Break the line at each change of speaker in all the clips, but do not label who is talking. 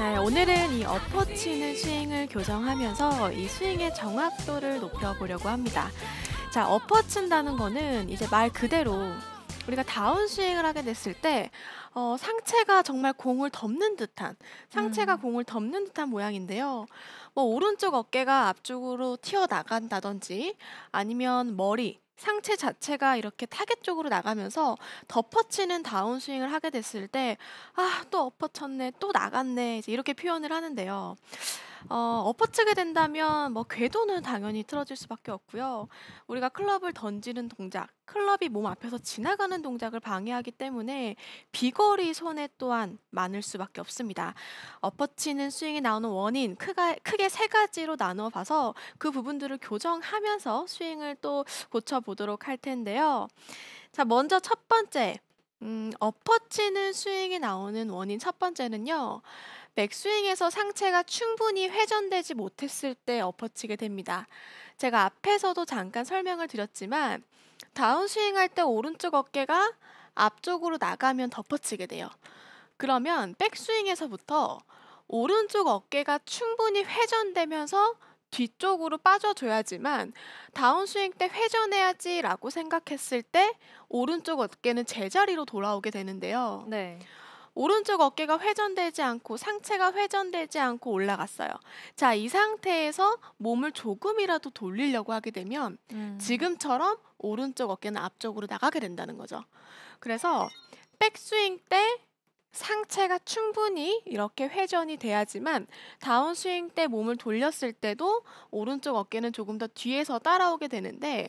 네, 오늘은 이 엎어치는 스윙을 교정하면서 이 스윙의 정확도를 높여보려고 합니다. 자, 엎어친다는 거는 이제 말 그대로 우리가 다운스윙을 하게 됐을 때 어, 상체가 정말 공을 덮는 듯한 상체가 음. 공을 덮는 듯한 모양인데요. 뭐 오른쪽 어깨가 앞쪽으로 튀어나간다든지 아니면 머리 상체 자체가 이렇게 타겟 쪽으로 나가면서 덮어치는 다운스윙을 하게 됐을 때아또 엎어쳤네 또 나갔네 이제 이렇게 표현을 하는데요. 어, 엎어치게 된다면 뭐 궤도는 당연히 틀어질 수밖에 없고요. 우리가 클럽을 던지는 동작, 클럽이 몸 앞에서 지나가는 동작을 방해하기 때문에 비거리 손해 또한 많을 수밖에 없습니다. 엎어치는 스윙이 나오는 원인 크가, 크게 세 가지로 나누어 봐서 그 부분들을 교정하면서 스윙을 또 고쳐보도록 할 텐데요. 자, 먼저 첫 번째. 음, 엎어치는 스윙이 나오는 원인 첫 번째는요. 맥스윙에서 상체가 충분히 회전되지 못했을 때 엎어치게 됩니다. 제가 앞에서도 잠깐 설명을 드렸지만 다운스윙 할때 오른쪽 어깨가 앞쪽으로 나가면 덮어치게 돼요. 그러면 백스윙에서부터 오른쪽 어깨가 충분히 회전되면서 뒤쪽으로 빠져줘야지만 다운스윙 때 회전해야지라고 생각했을 때 오른쪽 어깨는 제자리로 돌아오게 되는데요. 네. 오른쪽 어깨가 회전되지 않고 상체가 회전되지 않고 올라갔어요. 자, 이 상태에서 몸을 조금이라도 돌리려고 하게 되면 음. 지금처럼 오른쪽 어깨는 앞쪽으로 나가게 된다는 거죠. 그래서 백스윙 때 상체가 충분히 이렇게 회전이 돼야지만 다운스윙 때 몸을 돌렸을 때도 오른쪽 어깨는 조금 더 뒤에서 따라오게 되는데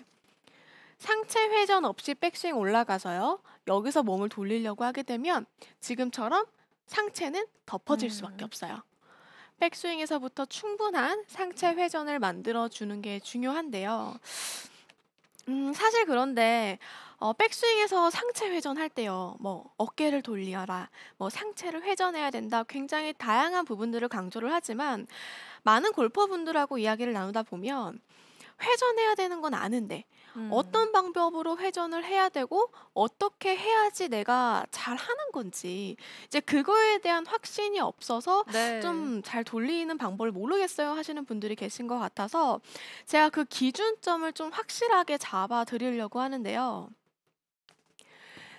상체 회전 없이 백스윙 올라가서요. 여기서 몸을 돌리려고 하게 되면 지금처럼 상체는 덮어질 음. 수밖에 없어요. 백스윙에서부터 충분한 상체 회전을 만들어 주는 게 중요한데요. 음, 사실 그런데 어, 백스윙에서 상체 회전할 때요. 뭐 어깨를 돌려라뭐 상체를 회전해야 된다. 굉장히 다양한 부분들을 강조를 하지만 많은 골퍼분들하고 이야기를 나누다 보면 회전해야 되는 건 아는데 음. 어떤 방법으로 회전을 해야 되고 어떻게 해야지 내가 잘 하는 건지 이제 그거에 대한 확신이 없어서 네. 좀잘 돌리는 방법을 모르겠어요 하시는 분들이 계신 것 같아서 제가 그 기준점을 좀 확실하게 잡아 드리려고 하는데요.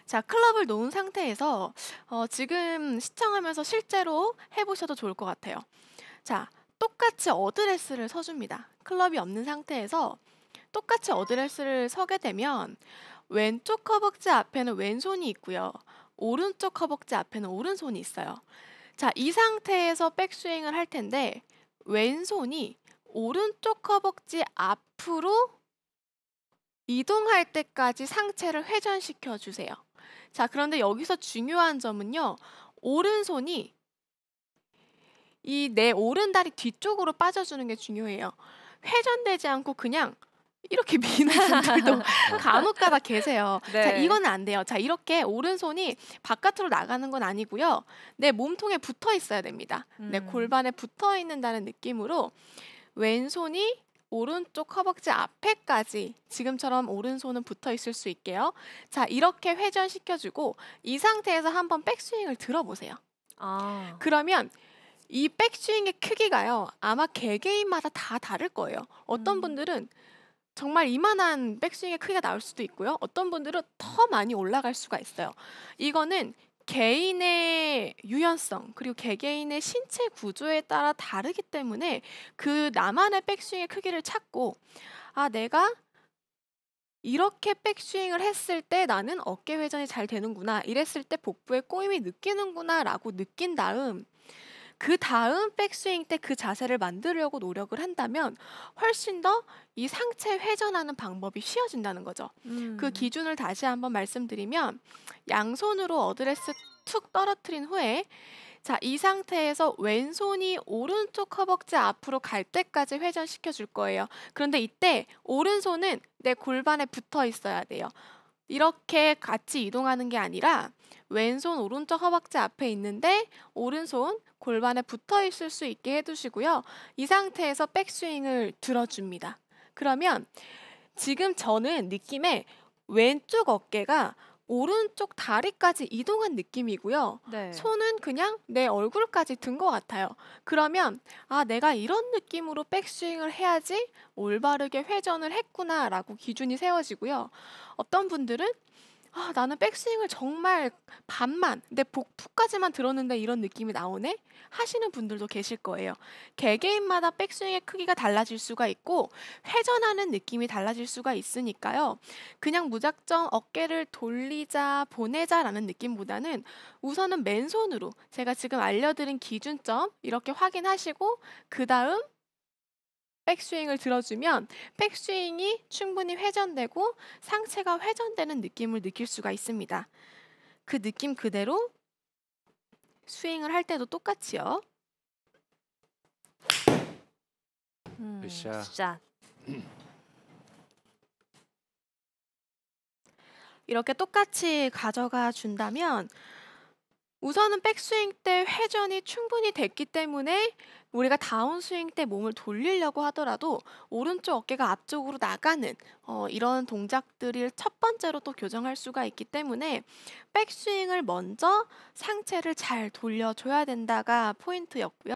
자, 클럽을 놓은 상태에서 어, 지금 시청하면서 실제로 해보셔도 좋을 것 같아요. 자, 똑같이 어드레스를 서줍니다. 클럽이 없는 상태에서 똑같이 어드레스를 서게 되면 왼쪽 허벅지 앞에는 왼손이 있고요. 오른쪽 허벅지 앞에는 오른손이 있어요. 자, 이 상태에서 백스윙을 할 텐데 왼손이 오른쪽 허벅지 앞으로 이동할 때까지 상체를 회전시켜 주세요. 자, 그런데 여기서 중요한 점은요. 오른손이 이 내 오른다리 뒤쪽으로 빠져주는 게 중요해요. 회전되지 않고 그냥 이렇게 미는 분들도 간혹가다 계세요. 네. 자, 이건 안 돼요. 자, 이렇게 오른손이 바깥으로 나가는 건 아니고요. 내 몸통에 붙어 있어야 됩니다. 음. 내 골반에 붙어 있는다는 느낌으로 왼손이 오른쪽 허벅지 앞에까지 지금처럼 오른손은 붙어 있을 수 있게요. 자, 이렇게 회전시켜주고 이 상태에서 한번 백스윙을 들어보세요. 아. 그러면 이 백스윙의 크기가요. 아마 개개인마다 다 다를 거예요. 어떤 음. 분들은 정말 이만한 백스윙의 크기가 나올 수도 있고요. 어떤 분들은 더 많이 올라갈 수가 있어요. 이거는 개인의 유연성 그리고 개개인의 신체 구조에 따라 다르기 때문에 그 나만의 백스윙의 크기를 찾고 아 내가 이렇게 백스윙을 했을 때 나는 어깨 회전이 잘 되는구나 이랬을 때 복부에 꼬임이 느끼는구나 라고 느낀 다음 그 다음 백스윙 때 그 자세를 만들려고 노력을 한다면 훨씬 더 이 상체 회전하는 방법이 쉬워진다는 거죠. 그 음. 그 기준을 다시 한번 말씀드리면 양손으로 어드레스 툭 떨어뜨린 후에 자, 이 상태에서 왼손이 오른쪽 허벅지 앞으로 갈 때까지 회전시켜 줄 거예요. 그런데 이때 오른손은 내 골반에 붙어 있어야 돼요. 이렇게 같이 이동하는 게 아니라 왼손 오른쪽 허벅지 앞에 있는데 오른손 골반에 붙어 있을 수 있게 해두시고요. 이 상태에서 백스윙을 들어줍니다. 그러면 지금 저는 느낌에 왼쪽 어깨가 오른쪽 다리까지 이동한 느낌이고요. 네. 손은 그냥 내 얼굴까지 든 것 같아요. 그러면 아 내가 이런 느낌으로 백스윙을 해야지 올바르게 회전을 했구나라고 기준이 세워지고요. 어떤 분들은 아, 나는 백스윙을 정말 반만, 내 복부까지만 들었는데 이런 느낌이 나오네? 하시는 분들도 계실 거예요. 개개인마다 백스윙의 크기가 달라질 수가 있고, 회전하는 느낌이 달라질 수가 있으니까요. 그냥 무작정 어깨를 돌리자, 보내자라는 느낌보다는 우선은 맨손으로 제가 지금 알려드린 기준점 이렇게 확인하시고, 그 다음 백스윙을 들어주면 백스윙이 충분히 회전되고 상체가 회전되는 느낌을 느낄 수가 있습니다. 그 느낌 그대로 스윙을 할 때도 똑같이요. 음, 진짜. 이렇게 똑같이 가져가 준다면 우선은 백스윙 때 회전이 충분히 됐기 때문에 우리가 다운스윙 때 몸을 돌리려고 하더라도 오른쪽 어깨가 앞쪽으로 나가는 어, 이런 동작들을 첫 번째로 또 교정할 수가 있기 때문에 백스윙을 먼저 상체를 잘 돌려줘야 된다가 포인트였고요.